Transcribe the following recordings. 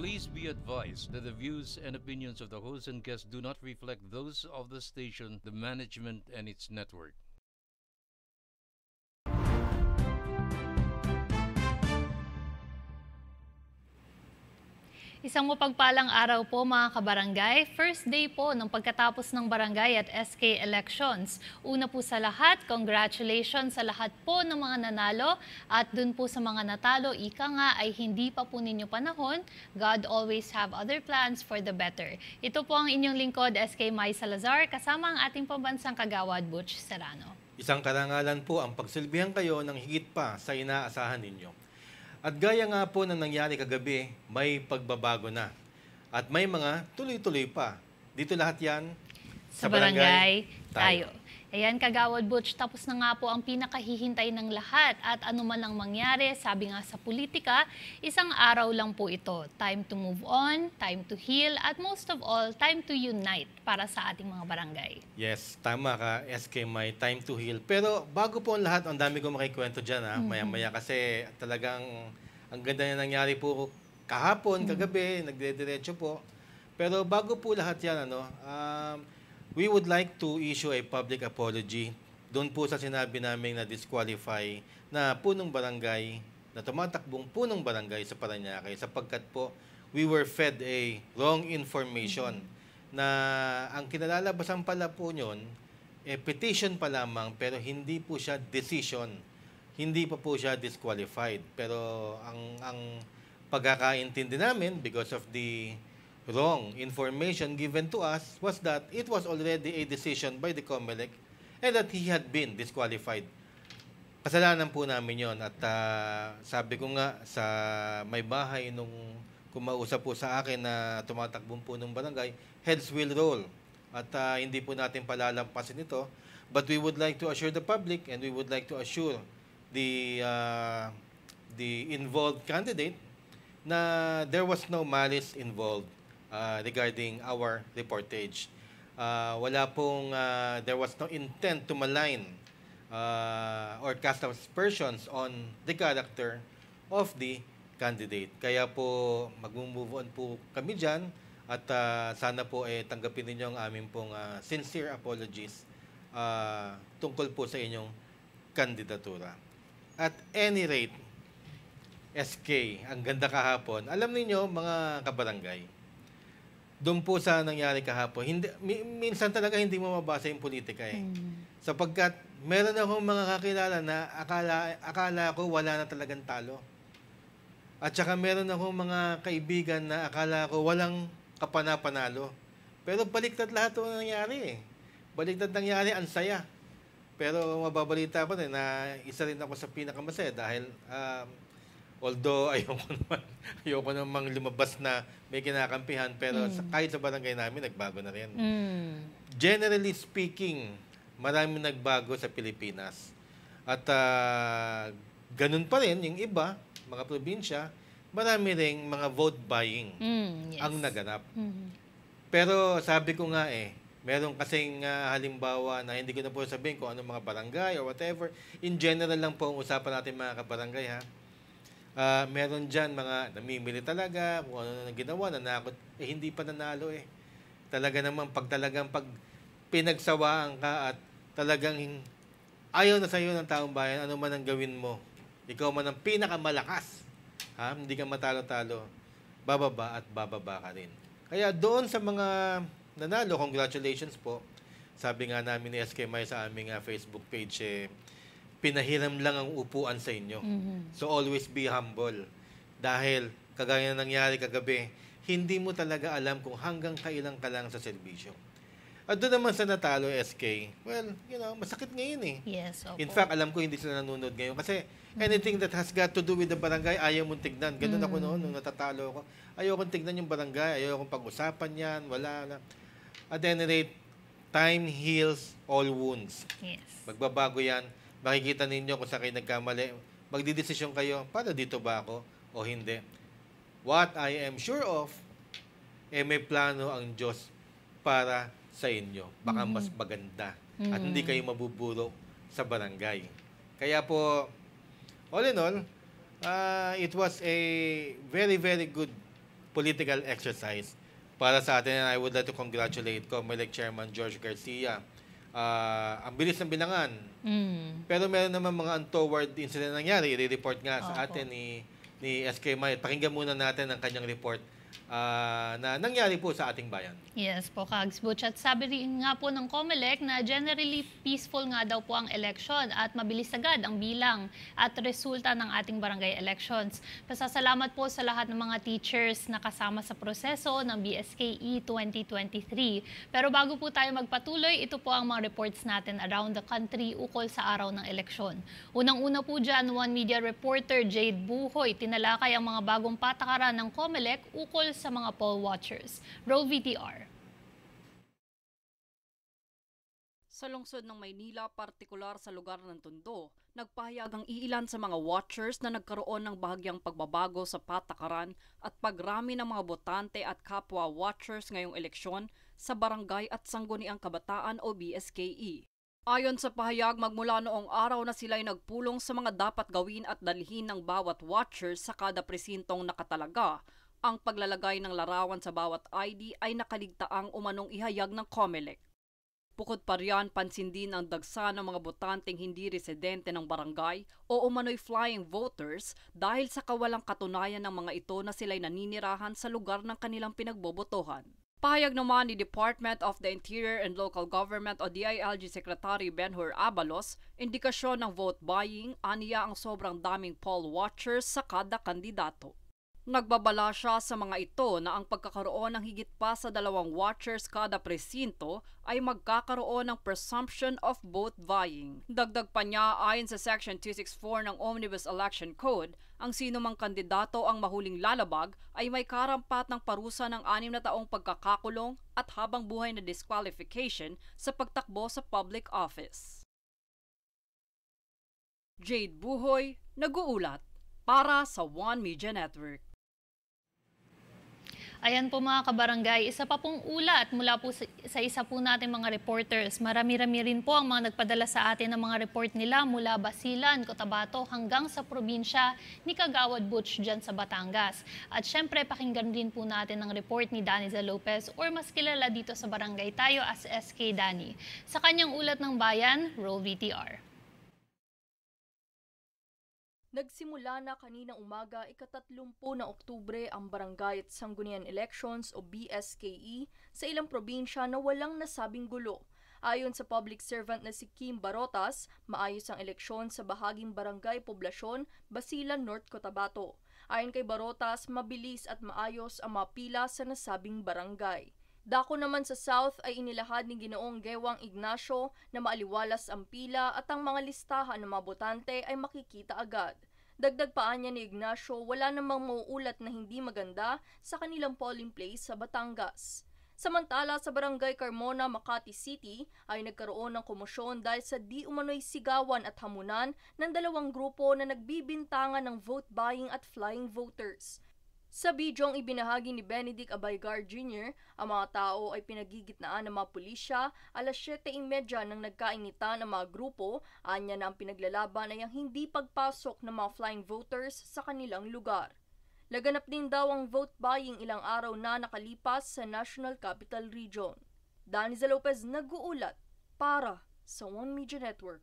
Please be advised that the views and opinions of the host and guests do not reflect those of the station, the management, and its network. Isang mapagpalang araw po mga kabarangay. First day po ng pagkatapos ng barangay at SK elections. Una po sa lahat, congratulations sa lahat po ng mga nanalo at dun po sa mga natalo, ika nga ay hindi pa po ninyo panahon. God always have other plans for the better. Ito po ang inyong lingkod, SK May Salazar, kasama ang ating pambansang kagawad, Butch Serrano. Isang karangalan po ang pagsilbihan kayo ng higit pa sa inaasahan ninyo. At gaya nga po ng nangyari kagabi, may pagbabago na. At may mga tuloy-tuloy pa. Dito lahat yan sa, sa barangay, barangay tayo. tayo. Ayan, Kagawad Butch, tapos na nga po ang pinakahihintay ng lahat at anuman ang mangyari, sabi nga sa politika, isang araw lang po ito. Time to move on, time to heal, at most of all, time to unite para sa ating mga barangay. Yes, tama ka, SK May, time to heal. Pero bago po ang lahat, ang dami ko makikwento dyan, ha? Ah, mm-hmm. maya-maya kasi talagang ang ganda na nangyari po kahapon, mm-hmm. kagabi, mm -hmm. nagdediretso po. Pero bago po lahat yan, ano, um, We would like to issue a public apology doon po sa sinabi namin na disqualify na punong barangay, na tumatakbong punong barangay sa Paranaque sapagkat po we were fed a wrong information na ang kinalalabasan pala po nyon, eh, petition pa lamang pero hindi po siya decision. Hindi pa po siya disqualified. Pero ang, ang pagkakaintindi namin because of the Wrong information given to us was that it was already a decision by the COMELEC and that he had been disqualified. Kasalanan po namin yon at uh, sabi ko nga sa may bahay nung kumausap po sa akin na tumatakbong po ng barangay, heads will roll at uh, hindi po natin palalampasin ito. But we would like to assure the public and we would like to assure the uh, the involved candidate na there was no malice involved uh, regarding our reportage. Uh, wala pong, uh, there was no intent to malign uh, or cast aspersions on the character of the candidate. Kaya po, mag-move on po kami dyan at uh, sana po eh, tanggapin ninyo ang aming pong uh, sincere apologies uh, tungkol po sa inyong kandidatura. At any rate, SK, ang ganda kahapon. Alam niyo mga kabarangay, doon po sa nangyari kahapon, hindi, minsan talaga hindi mo mabasa yung politika eh. Mm. Sapagkat meron akong mga kakilala na akala, akala ko wala na talagang talo. At saka meron akong mga kaibigan na akala ko walang kapanapanalo. Pero baliktad lahat ito nangyari eh. Baliktad nangyari, ang saya. Pero mababalita ko rin na isa rin ako sa pinakamasaya dahil uh, Although, ayoko naman, ayoko namang lumabas na may kinakampihan, pero mm. sa, kahit sa barangay namin, nagbago na rin. Mm. Generally speaking, maraming nagbago sa Pilipinas. At uh, ganun pa rin, yung iba, mga probinsya, marami rin mga vote buying mm, yes. ang naganap. Mm-hmm. Pero sabi ko nga eh, meron kasing uh, halimbawa na hindi ko na po sabihin kung anong mga barangay or whatever. In general lang po ang usapan natin mga kabarangay ha uh, meron dyan mga namimili talaga, kung ano na ginawa, nanakot, eh, hindi pa nanalo eh. Talaga naman, pag talagang pag pinagsawaan ka at talagang ayaw na sa iyo ng taong bayan, ano man ang gawin mo, ikaw man ang pinakamalakas, ha? hindi ka matalo-talo, bababa at bababa ka rin. Kaya doon sa mga nanalo, congratulations po. Sabi nga namin ni SK May sa aming uh, Facebook page, eh, pinahiram lang ang upuan sa inyo. Mm-hmm. So always be humble. Dahil kagaya ng nangyari kagabi, hindi mo talaga alam kung hanggang kailan ka lang sa serbisyo. At doon naman sa natalo SK, well, you know, masakit ngayon eh. Yes, opo. In fact, alam ko hindi sila nanonood ngayon kasi mm-hmm. anything that has got to do with the barangay, ayaw mong tignan. Ganun mm-hmm. ako noon nung natatalo ako. Ayaw kong tignan yung barangay, ayaw kong pag-usapan yan, wala na. At any rate, time heals all wounds. Yes. Magbabago yan makikita ninyo kung saan kayo nagkamali. Magdidesisyon kayo, para dito ba ako o hindi. What I am sure of, eh may plano ang Diyos para sa inyo. Baka mm. mas maganda. At hindi mm. kayo mabuburo sa barangay. Kaya po, all in all, uh, it was a very, very good political exercise para sa atin. And I would like to congratulate Comelec Chairman George Garcia uh, ang bilis ng bilangan. Mm. Pero meron naman mga untoward incident nangyari. I-report nga Opo. sa atin ni, ni SK Mayat. Pakinggan muna natin ang kanyang report uh, na nangyari po sa ating bayan. Yes po, Kags Butch. At sabi rin nga po ng COMELEC na generally peaceful nga daw po ang election at mabilis agad ang bilang at resulta ng ating barangay elections. Pasasalamat po sa lahat ng mga teachers na kasama sa proseso ng BSKE 2023. Pero bago po tayo magpatuloy, ito po ang mga reports natin around the country ukol sa araw ng eleksyon. Unang-una po dyan, One Media reporter Jade Buhoy tinalakay ang mga bagong patakaran ng COMELEC ukol sa mga poll watchers. Roll VTR. Sa lungsod ng Maynila, partikular sa lugar ng Tondo, nagpahayag ang iilan sa mga watchers na nagkaroon ng bahagyang pagbabago sa patakaran at pagrami ng mga botante at kapwa watchers ngayong eleksyon sa Barangay at Sangguniang Kabataan o BSKE. Ayon sa pahayag, magmula noong araw na sila'y nagpulong sa mga dapat gawin at dalhin ng bawat watcher sa kada presintong nakatalaga ang paglalagay ng larawan sa bawat ID ay nakaligtaang umanong ihayag ng COMELEC. Bukod pa riyan, pansin din ang dagsa ng mga botanteng hindi residente ng barangay o umano'y flying voters dahil sa kawalang katunayan ng mga ito na sila'y naninirahan sa lugar ng kanilang pinagbobotohan. Pahayag naman ni Department of the Interior and Local Government o DILG Secretary Benhur Abalos, indikasyon ng vote buying, aniya ang sobrang daming poll watchers sa kada kandidato. Nagbabala siya sa mga ito na ang pagkakaroon ng higit pa sa dalawang watchers kada presinto ay magkakaroon ng presumption of vote vying. Dagdag pa niya ayon sa Section 264 ng Omnibus Election Code, ang sino mang kandidato ang mahuling lalabag ay may karampat ng parusa ng anim na taong pagkakakulong at habang buhay na disqualification sa pagtakbo sa public office. Jade Buhoy, nag-uulat para sa One Media Network. Ayan po mga kabarangay, isa pa pong ulat mula po sa isa po nating mga reporters. Marami-rami rin po ang mga nagpadala sa atin ng mga report nila mula Basilan, Cotabato hanggang sa probinsya ni Kagawad Butch dyan sa Batangas. At syempre pakinggan din po natin ang report ni Daniza Lopez or mas kilala dito sa barangay tayo as SK Dani. Sa kanyang ulat ng bayan, Roll VTR. Nagsimula na kanina umaga ikatatlumpo na Oktubre ang Barangay at Sanggunian Elections o BSKE sa ilang probinsya na walang nasabing gulo. Ayon sa public servant na si Kim Barotas, maayos ang eleksyon sa bahaging barangay poblasyon Basilan North Cotabato. Ayon kay Barotas, mabilis at maayos ang mapila sa nasabing barangay. Dako naman sa South ay inilahad ni Ginoong Gewang Ignacio na maaliwalas ang pila at ang mga listahan ng mabotante ay makikita agad. Dagdag pa niya ni Ignacio, wala namang mauulat na hindi maganda sa kanilang polling place sa Batangas. Samantala sa barangay Carmona, Makati City ay nagkaroon ng komosyon dahil sa di umano'y sigawan at hamunan ng dalawang grupo na nagbibintangan ng vote buying at flying voters. Sa bidyong ibinahagi ni Benedict Abaygar Jr., ang mga tao ay pinagigitnaan ng mga pulisya alas 7.30 nang nagkainitan ang mga grupo, anya na ang pinaglalaban ay ang hindi pagpasok ng mga flying voters sa kanilang lugar. Laganap din daw ang vote buying ilang araw na nakalipas sa National Capital Region. Danza Lopez nag-uulat para sa One Media Network.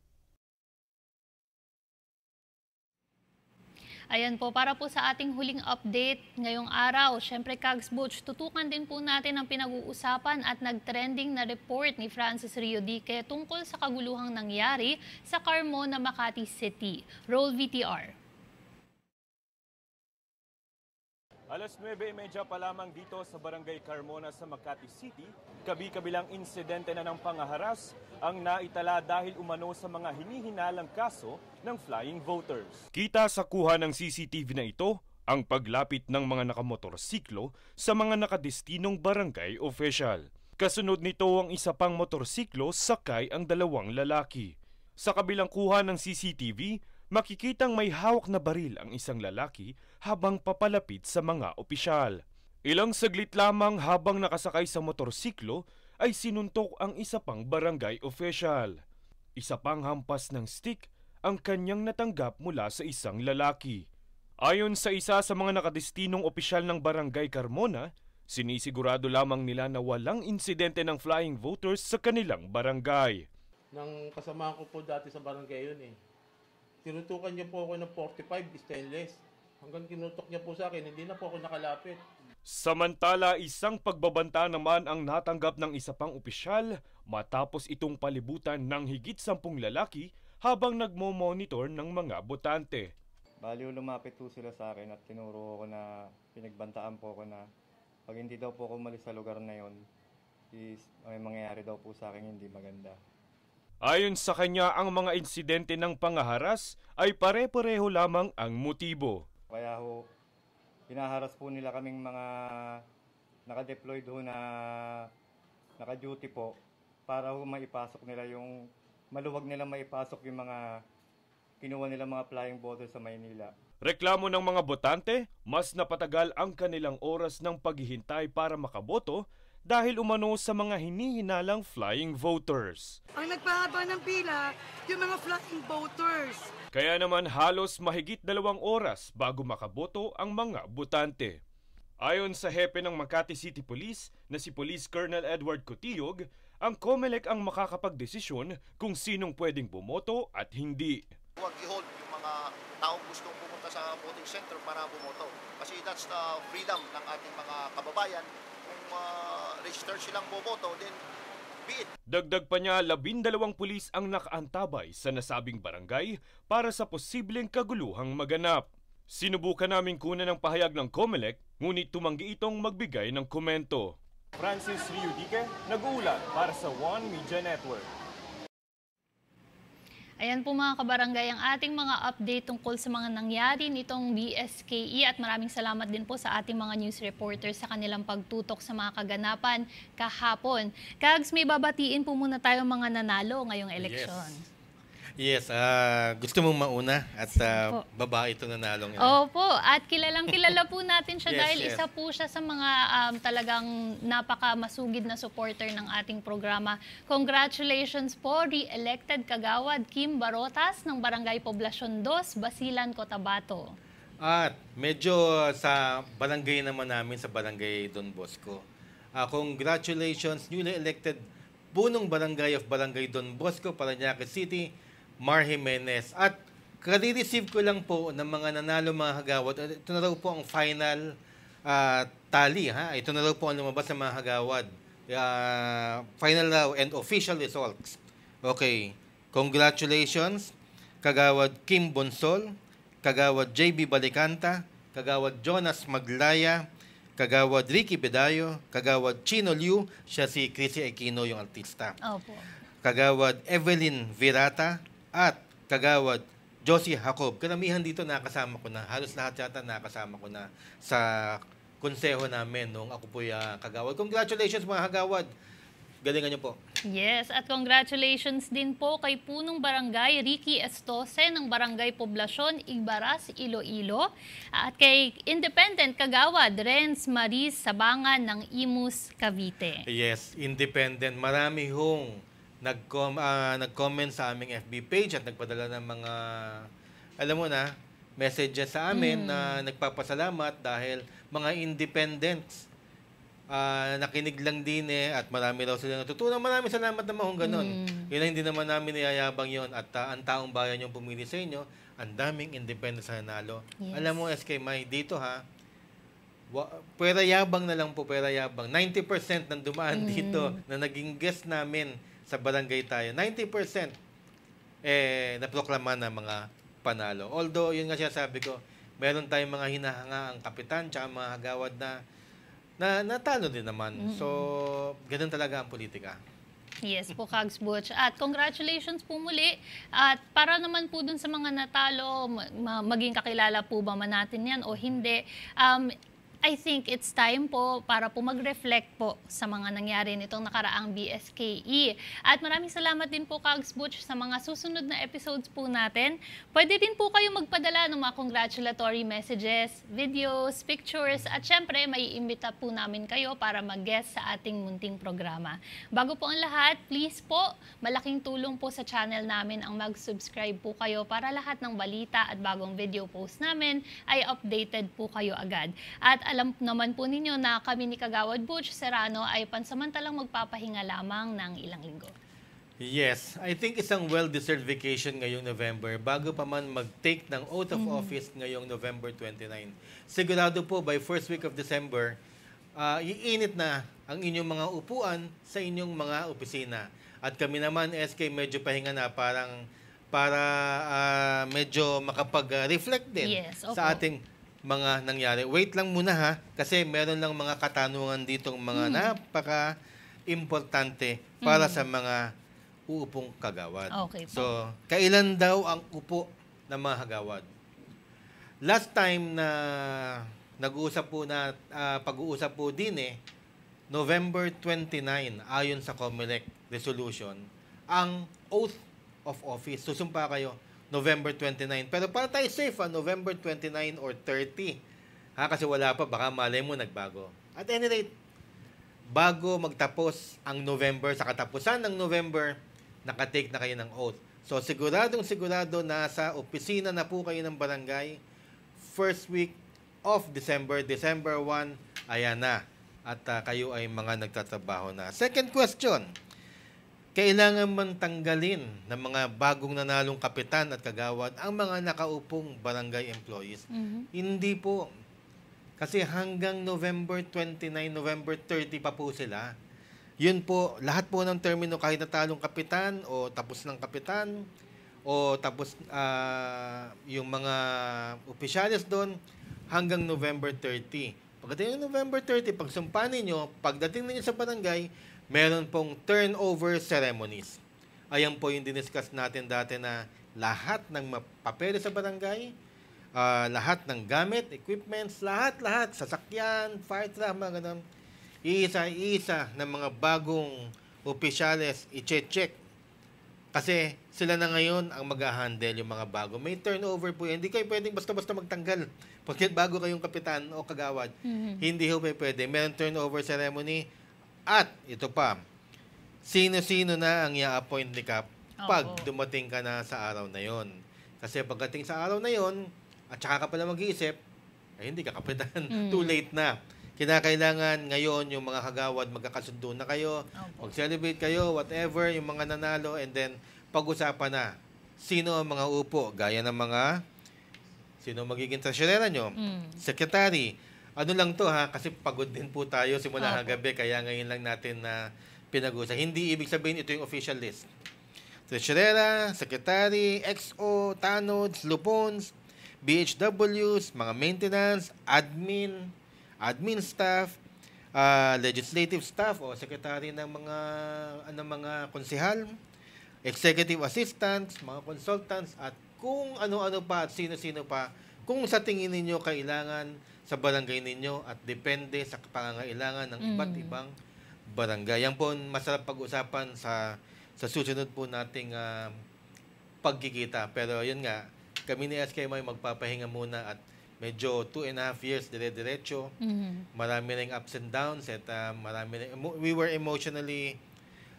Ayan po, para po sa ating huling update ngayong araw, syempre Kags Butch, tutukan din po natin ang pinag-uusapan at nag-trending na report ni Francis Rio Dique tungkol sa kaguluhang nangyari sa Carmona, Makati City. Roll VTR. Alas 9.30 pa lamang dito sa Barangay Carmona sa Makati City, kabi-kabilang insidente na ng pangaharas ang naitala dahil umano sa mga hinihinalang kaso ng flying voters. Kita sa kuha ng CCTV na ito ang paglapit ng mga nakamotorsiklo sa mga nakadestinong barangay official. Kasunod nito ang isa pang motorsiklo sakay ang dalawang lalaki. Sa kabilang kuha ng CCTV, makikitang may hawak na baril ang isang lalaki habang papalapit sa mga opisyal. Ilang saglit lamang habang nakasakay sa motorsiklo ay sinuntok ang isa pang barangay official. Isa pang hampas ng stick ang kanyang natanggap mula sa isang lalaki. Ayon sa isa sa mga nakadestinong opisyal ng barangay Carmona, sinisigurado lamang nila na walang insidente ng flying voters sa kanilang barangay. Nang kasama ko po dati sa barangay yun eh. Tinutukan niya po ako ng 45 stainless. Hanggang kinutok niya po sa akin, hindi na po ako nakalapit. Samantala, isang pagbabanta naman ang natanggap ng isa pang opisyal matapos itong palibutan ng higit sampung lalaki habang nagmo-monitor ng mga botante. Baliw lumapit po sila sa akin at tinuro ko na pinagbantaan po ako na pag hindi daw po ako umalis sa lugar na yon, is, may mangyayari daw po sa akin hindi maganda. Ayon sa kanya, ang mga insidente ng pangaharas ay pare-pareho lamang ang motibo. Kaya ho, pinaharas po nila kaming mga nakadeployed ho na nakaduty po para ho maipasok nila yung, maluwag nila maipasok yung mga kinuha nila mga flying bottle sa Maynila. Reklamo ng mga botante, mas napatagal ang kanilang oras ng paghihintay para makaboto dahil umano sa mga hinihinalang flying voters. Ang nagpahaba ng pila, yung mga flying voters. Kaya naman halos mahigit dalawang oras bago makaboto ang mga butante. Ayon sa hepe ng Makati City Police na si Police Colonel Edward Cotillog, ang COMELEC ang makakapagdesisyon kung sinong pwedeng bumoto at hindi. Huwag i-hold yung mga taong gustong pumunta sa voting center para bumoto kasi that's the freedom ng ating mga kababayan uh, registered silang boboto, then be it. Dagdag pa niya, labindalawang pulis ang nakaantabay sa nasabing barangay para sa posibleng kaguluhang maganap. Sinubukan namin kunan ng pahayag ng COMELEC, ngunit tumanggi itong magbigay ng komento. Francis Riudique, nag-uulat para sa One Media Network. Ayan po mga kabarangay ang ating mga update tungkol sa mga nangyari nitong BSKE at maraming salamat din po sa ating mga news reporters sa kanilang pagtutok sa mga kaganapan kahapon. Kags, may babatiin po muna tayo mga nanalo ngayong eleksyon. Yes. Yes, uh, gusto mong mauna at uh, babae itong nanalong yun. Opo, at kilalang kilala po natin siya yes, dahil yes. isa po siya sa mga um, talagang napakamasugid na supporter ng ating programa. Congratulations po, re-elected kagawad Kim Barotas ng Barangay Poblacion 2, Basilan, Cotabato. At medyo sa barangay naman namin, sa barangay Don Bosco. Uh, congratulations, newly elected punong barangay of Barangay Don Bosco, Paranaque City, Mar Jimenez. At kadi-receive ko lang po ng mga nanalo mga hagawad. Ito na raw po ang final uh, tally. Ha? Ito na raw po ang lumabas ng mga hagawad. Uh, ah, final raw and official results. Okay. Congratulations, Kagawad Kim Bonsol, Kagawad JB Balikanta, Kagawad Jonas Maglaya, Kagawad Ricky Bedayo, Kagawad Chino Liu, siya si Chrissy Aquino yung artista. Opo. Kagawad Evelyn Virata, at kagawad Josie Jacob. Karamihan dito nakasama ko na. Halos lahat yata nakasama ko na sa konseho namin nung ako po uh, ah, kagawad. Congratulations mga kagawad. Galingan niyo po. Yes, at congratulations din po kay Punong Barangay Ricky Estose ng Barangay Poblasyon, Igbaras, Iloilo. At kay Independent Kagawad, Renz Maris Sabangan ng Imus, Cavite. Yes, Independent. Marami hong nag-com, uh, nag-comment sa aming FB page at nagpadala ng mga, alam mo na, messages sa amin mm. na hmm. nagpapasalamat dahil mga independents uh, nakinig lang din eh at marami raw sila natutunan. Maraming salamat naman kung ganun. Mm. Yun lang hindi naman namin niyayabang yon at uh, ang taong bayan yung pumili sa inyo. Ang daming independent na nanalo. Yes. Alam mo, SK May, dito ha, wa- pera yabang na lang po, pera yabang. 90% ng dumaan mm. dito na naging guest namin sa barangay tayo, 90% eh, naproklama na mga panalo. Although, yun nga siya sabi ko, meron tayong mga hinahanga ang kapitan at mga hagawad na na natalo din naman. Mm-hmm. So, ganun talaga ang politika. Yes po, Kags Butch. At congratulations po muli. At para naman po dun sa mga natalo, ma maging kakilala po ba man natin yan o hindi, um, I think it's time po para po mag-reflect po sa mga nangyari nitong nakaraang BSKE. At maraming salamat din po Kags Butch sa mga susunod na episodes po natin. Pwede din po kayo magpadala ng mga congratulatory messages, videos, pictures at syempre may imbita po namin kayo para mag-guest sa ating munting programa. Bago po ang lahat, please po, malaking tulong po sa channel namin ang mag-subscribe po kayo para lahat ng balita at bagong video post namin ay updated po kayo agad. At alam alam naman po ninyo na kami ni Kagawad Butch Serrano ay pansamantalang magpapahinga lamang ng ilang linggo. Yes, I think isang well-deserved vacation ngayong November bago pa man mag-take ng oath of mm. -hmm. office ngayong November 29. Sigurado po by first week of December, uh, iinit na ang inyong mga upuan sa inyong mga opisina. At kami naman, SK, medyo pahinga na parang para uh, medyo makapag-reflect din yes, okay. sa ating mga nangyari. Wait lang muna ha, kasi meron lang mga katanungan dito, mga mm. napaka-importante para mm. sa mga uupong kagawad. Okay So, kailan daw ang upo ng mga kagawad? Last time na nag-uusap po na, uh, pag-uusap po din eh, November 29, ayon sa COMELEC resolution, ang oath of office. Susumpa kayo November 29. Pero para tayo safe, ha, ah, November 29 or 30. Ha, kasi wala pa, baka malay mo nagbago. At any rate, bago magtapos ang November, sa katapusan ng November, nakatake na kayo ng oath. So, siguradong sigurado nasa opisina na po kayo ng barangay first week of December, December 1, ayan na. At uh, kayo ay mga nagtatrabaho na. Second question, kailangan bang tanggalin ng mga bagong nanalong kapitan at kagawad ang mga nakaupong barangay employees? Mm-hmm. Hindi po. Kasi hanggang November 29, November 30 pa po sila. Yun po, lahat po ng termino kahit natalong kapitan o tapos ng kapitan o tapos uh, yung mga opisyalis doon hanggang November 30. Pagdating ng November 30, pag sumpanin nyo, pagdating ninyo sa barangay, meron pong turnover ceremonies. Ayan po yung diniscuss natin dati na lahat ng papel sa barangay, uh, lahat ng gamit, equipments, lahat-lahat, sasakyan, fire truck, mga ganun. Iisa-isa ng mga bagong opisyales, i-check. Kasi sila na ngayon ang mag-handle yung mga bago. May turnover po yan. Hindi kayo pwedeng basta-basta magtanggal. Pagkat bago kayong kapitan o kagawad, mm-hmm. hindi ho pwede. Meron turnover ceremony, at ito pa, sino-sino na ang i-appoint ni Cap pag Oo. dumating ka na sa araw na yon. Kasi pagdating sa araw na yon, at saka ka pala mag-iisip, ay hindi kakapitan. Mm. Too late na. Kinakailangan ngayon yung mga kagawad, magkakasundo na kayo, Opo. mag-celebrate kayo, whatever, yung mga nanalo, and then pag-usapan na sino ang mga upo, gaya ng mga sino magiging treasurera nyo, Mm. secretary, ano lang to ha, kasi pagod din po tayo simula ah, gabi, kaya ngayon lang natin na pinag-usa. Hindi ibig sabihin ito yung official list. Tresurera, Secretary, XO, Tanods, Lupons, BHWs, mga maintenance, admin, admin staff, uh, legislative staff o secretary ng mga ng ano, mga konsehal, executive assistants, mga consultants at kung ano-ano pa at sino-sino pa kung sa tingin ninyo kailangan sa barangay ninyo at depende sa pangangailangan ng mm. iba't ibang barangay. Yan po masarap pag-usapan sa sa susunod po nating uh, pagkikita. Pero yun nga, kami ni SK May magpapahinga muna at medyo two and a half years dire-diretso. Mm-hmm. Marami ring ups and downs at uh, marami na, we were emotionally,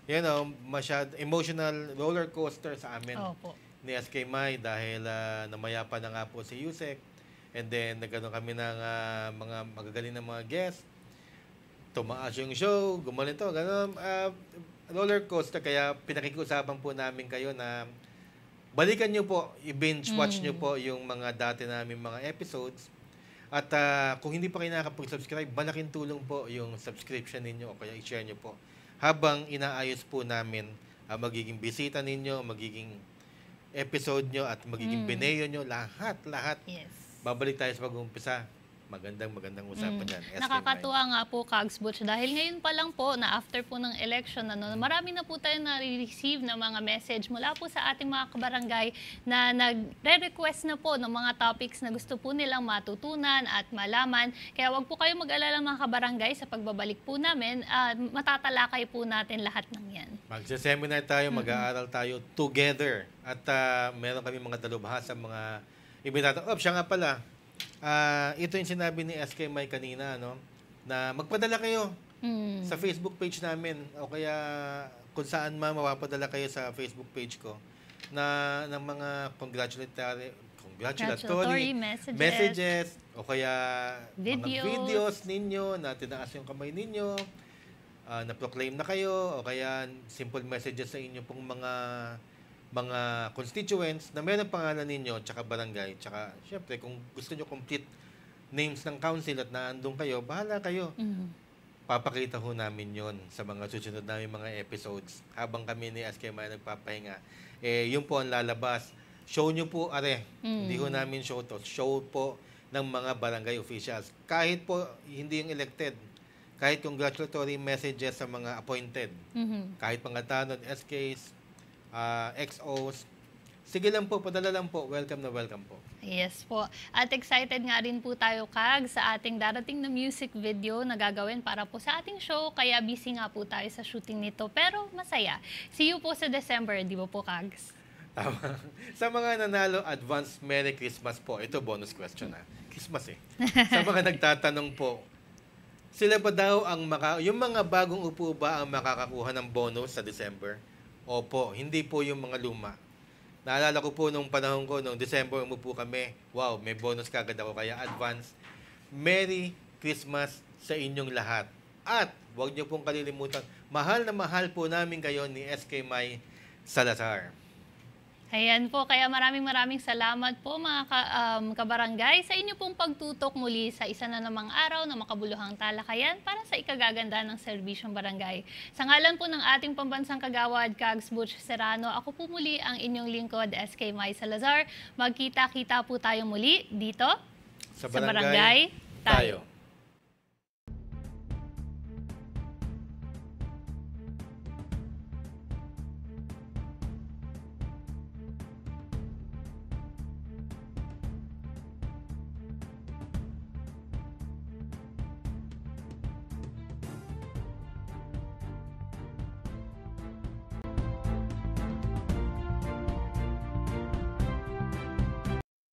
you know, masyad, emotional roller coaster sa amin. Opo. Oh, ni SK Mai dahil uh, namaya pa na nga po si Yusek. And then nagkaroon kami ng uh, mga magagaling na mga guests. Tumaas yung show, gumaling to, ganun. Uh, roller coaster, kaya pinakikiusapan po namin kayo na balikan nyo po, i-binge watch mm. nyo po yung mga dati namin mga episodes. At uh, kung hindi pa kayo nakakapag-subscribe, malaking tulong po yung subscription ninyo o kaya i-share nyo po. Habang inaayos po namin uh, magiging bisita ninyo, magiging episode nyo at magiging mm. bineo nyo, lahat, lahat. Yes. Babalik tayo sa pag-uumpisa. Magandang magandang usapan mm. yan. sk Nakakatuwa nga po, Kags Butch, dahil ngayon pa lang po, na after po ng election, ano, mm. marami na po tayo na-receive ng mga message mula po sa ating mga kabarangay na nagre-request na po ng mga topics na gusto po nilang matutunan at malaman. Kaya wag po kayo mag-alala mga kabarangay sa pagbabalik po namin. Uh, matatalakay po natin lahat ng yan. Magsa-seminar tayo, mm-hmm. mag-aaral tayo together. At uh, meron kami mga dalubhasa, mga ibinatang. Oh, siya nga pala. Uh, ito yung sinabi ni SK May kanina, no? Na magpadala kayo mm. sa Facebook page namin o kaya kung saan ma mapapadala kayo sa Facebook page ko na ng mga congratulatory congratulatory messages, messages o kaya videos. mga videos ninyo na tinaas yung kamay ninyo uh, ah, na-proclaim na kayo o kaya simple messages sa inyo pong mga mga constituents na meron pangalan ninyo tsaka barangay tsaka syempre kung gusto nyo complete names ng council at naandun kayo bahala kayo mm-hmm. papakita ho namin yon sa mga susunod namin mga episodes habang kami ni Aske Maya nagpapahinga eh yun po ang lalabas show nyo po are mm-hmm. hindi ho namin show to show po ng mga barangay officials kahit po hindi yung elected kahit congratulatory messages sa mga appointed. Mm-hmm. Kahit pangatanod, SKs, uh, ah, XOs, Sige lang po, padala lang po. Welcome na welcome po. Yes po. At excited nga rin po tayo, Kag, sa ating darating na music video na gagawin para po sa ating show. Kaya busy nga po tayo sa shooting nito. Pero masaya. See you po sa December, di ba po, Kags? Tama. sa mga nanalo, advance Merry Christmas po. Ito bonus question na. Ah. Christmas eh. sa mga nagtatanong po, sila ba daw ang maka yung mga bagong upo ba ang makakakuha ng bonus sa December? Opo, hindi po yung mga luma. Naalala ko po nung panahon ko, nung December umupo kami, wow, may bonus kagad ako kaya advance. Merry Christmas sa inyong lahat. At huwag niyo pong kalilimutan, mahal na mahal po namin kayo ni SK May Salazar. Ayan po, kaya maraming maraming salamat po mga ka, um, kabarangay sa inyo pong pagtutok muli sa isa na namang araw na makabuluhang talakayan para sa ikagaganda ng serbisyong barangay. Sa ngalan po ng ating pambansang kagawad, Kags Butch Serrano, ako po muli ang inyong lingkod, SK May Salazar. Magkita-kita po tayo muli dito sa barangay, sa barangay tayo. tayo.